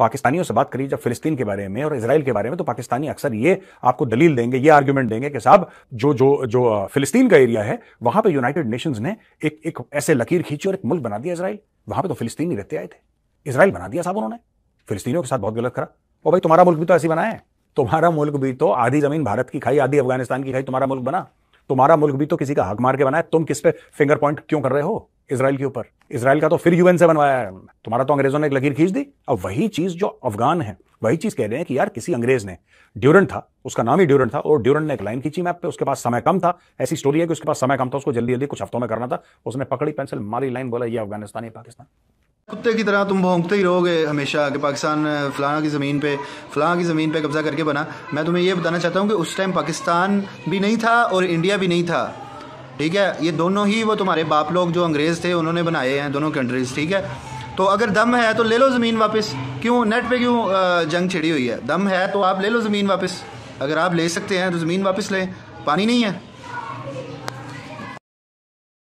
पाकिस्तानियों से बात करिए जब फिलिस्तीन के बारे में और इसराइल के बारे में तो पाकिस्तानी अक्सर ये आपको दलील देंगे ये आर्ग्यूमेंट देंगे कि साहब जो जो जो फिलिस्तीन का एरिया है वहां पर यूनाइटेड नेशंस ने एक एक ऐसे लकीर खींची और एक मुल्क बना दिया इसराइल वहां पर तो फिलिस्तीनी रहते आए थे इसराइल बना दिया साहब उन्होंने फिलिस्तीनियों के साथ बहुत गलत करा और भाई तुम्हारा मुल्क भी तो ऐसे बनाया है तुम्हारा मुल्क भी तो आधी जमीन भारत की खाई आधी अफगानिस्तान की खाई तुम्हारा मुल्क बना तुम्हारा मुल्क भी तो किसी का हक मार के बनाया तुम किस पे फिंगर पॉइंट क्यों कर रहे हो इसराइल के ऊपर इसराइल का तो फिर यूएन से बनवाया है तुम्हारा तो अंग्रेजों ने एक लकीर खींच दी अब वही चीज जो अफगान है वही चीज कह रहे हैं कि यार किसी अंग्रेज ने ड्यूरेंट था उसका नाम ही ड्यूरेंट था और ड्यूरेंट ने एक लाइन खींची मैप पे उसके पास समय कम था ऐसी स्टोरी है कि उसके पास समय कम था उसको जल्दी जल्दी कुछ हफ्तों में करना था उसने पकड़ी पेंसिल मारी लाइन बोला ये अफगानिस्तान या पाकिस्तान कुत्ते की तरह तुम भोंगते ही रहोगे हमेशा कि पाकिस्तान फलाना की ज़मीन पे फलाना की ज़मीन पे कब्ज़ा करके बना मैं तुम्हें यह बताना चाहता हूँ कि उस टाइम पाकिस्तान भी नहीं था और इंडिया भी नहीं था ठीक है ये दोनों ही वो तुम्हारे बाप लोग जो अंग्रेज़ थे उन्होंने बनाए हैं दोनों कंट्रीज़ ठीक है तो अगर दम है तो ले लो ज़मीन वापस क्यों नेट पे क्यों जंग छिड़ी हुई है दम है तो आप ले लो ज़मीन वापस अगर आप ले सकते हैं तो ज़मीन वापस लें पानी नहीं है